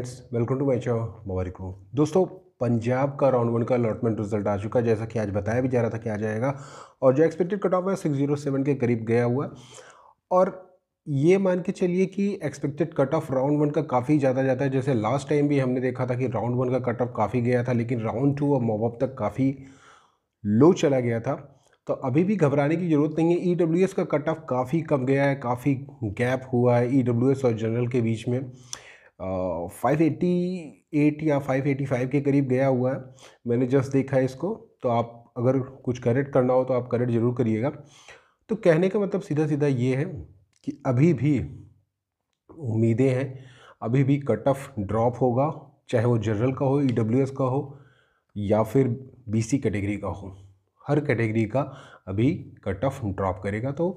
friends welcome to my show मवारी crew दोस्तों पंजाब का राउंड वन का अलॉटमेंट रिजल्ट आ चुका है जैसा कि आज बताया भी जा रहा था कि आ जाएगा और जो एक्सपेक्टेड कट ऑफ है सिक्स जीरो सेवन के करीब गया हुआ है और ये मान के चलिए कि expected cut off round one का काफ़ी ज़्यादा जाता है जैसे लास्ट टाइम भी हमने देखा था कि राउंड वन का कट ऑफ काफ़ी गया था लेकिन राउंड टू और मॉबअप तक काफ़ी लो चला गया था तो अभी भी घबराने की ज़रूरत नहीं है ई e का कट ऑफ काफ़ी कम गया है काफ़ी गैप हुआ है ई e और जनरल के बीच में फाइव एटी एट या फाइव एटी फाइव के करीब गया हुआ है मैंने जस्ट देखा है इसको तो आप अगर कुछ करेक्ट करना हो तो आप करेक्ट ज़रूर करिएगा तो कहने का मतलब सीधा सीधा ये है कि अभी भी उम्मीदें हैं अभी भी कट ऑफ ड्रॉप होगा चाहे वो जनरल का हो ई e का हो या फिर बी कैटेगरी का हो हर कैटेगरी का अभी कट ऑफ ड्रॉप करेगा तो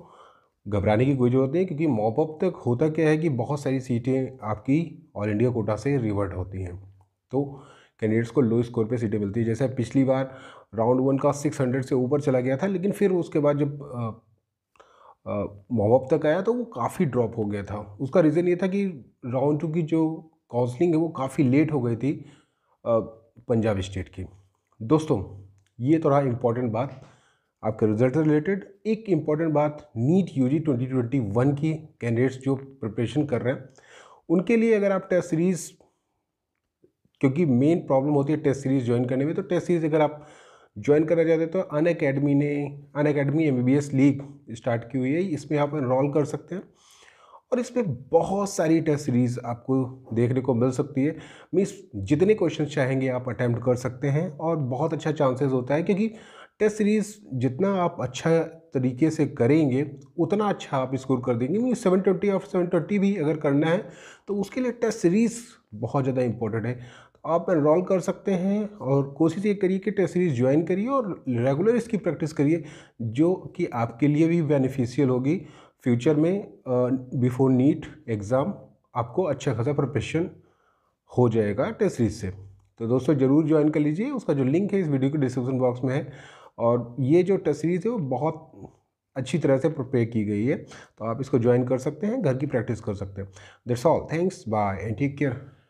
घबराने की कोई जरूरत नहीं क्योंकि मॉपअप तक होता क्या है कि बहुत सारी सीटें आपकी ऑल इंडिया कोटा से रिवर्ट होती हैं तो कैंडिडेट्स को लो स्कोर पे सीटें मिलती है जैसे पिछली बार राउंड वन का सिक्स हंड्रेड से ऊपर चला गया था लेकिन फिर उसके बाद जब मॉपअप तक आया तो वो काफ़ी ड्रॉप हो गया था उसका रीज़न ये था कि राउंड टू की जो काउंसलिंग है वो काफ़ी लेट हो गई थी पंजाब स्टेट की दोस्तों ये तो रहा इम्पोर्टेंट बात आपके रिजल्ट रिलेटेड एक इम्पॉर्टेंट बात नीट यूजी 2021 की कैंडिडेट्स जो प्रिपरेशन कर रहे हैं उनके लिए अगर आप टेस्ट सीरीज़ क्योंकि मेन प्रॉब्लम होती है टेस्ट सीरीज़ ज्वाइन करने में तो टेस्ट सीरीज़ अगर आप ज्वाइन करना चाहते हैं तो अन अकेडमी ने Unacademy M league start की हुई है इसमें आप इनरोल कर सकते हैं और इसमें बहुत सारी टेस्ट सीरीज़ आपको देखने को मिल सकती है मीन्स जितने क्वेश्चन चाहेंगे आप अटैम्प्ट कर सकते हैं और बहुत अच्छा चांसेस होता है क्योंकि टेस्ट सीरीज़ जितना आप अच्छा तरीके से करेंगे उतना अच्छा आप स्कोर कर देंगे mean seven twenty of seven twenty भी अगर करना है तो उसके लिए टेस्ट सीरीज़ बहुत ज़्यादा इंपॉर्टेंट है तो आप एनरोल कर सकते हैं और कोशिश ये करिए कि टेस्ट सीरीज़ ज्वाइन करिए और रेगुलर इसकी प्रैक्टिस करिए जो कि आपके लिए भी बेनिफिशियल होगी फ्यूचर में बिफोर नीट एग्ज़ाम आपको अच्छा खासा प्रपेशन हो जाएगा टेस्ट सीरीज से तो दोस्तों ज़रूर ज्वाइन कर लीजिए उसका जो लिंक है इस वीडियो के डिस्क्रिप्शन बॉक्स में है और ये जो तस्वीर है वो बहुत अच्छी तरह से प्रिपेयर की गई है तो आप इसको ज्वाइन कर सकते हैं घर की प्रैक्टिस कर सकते हैं that's all thanks bye and take care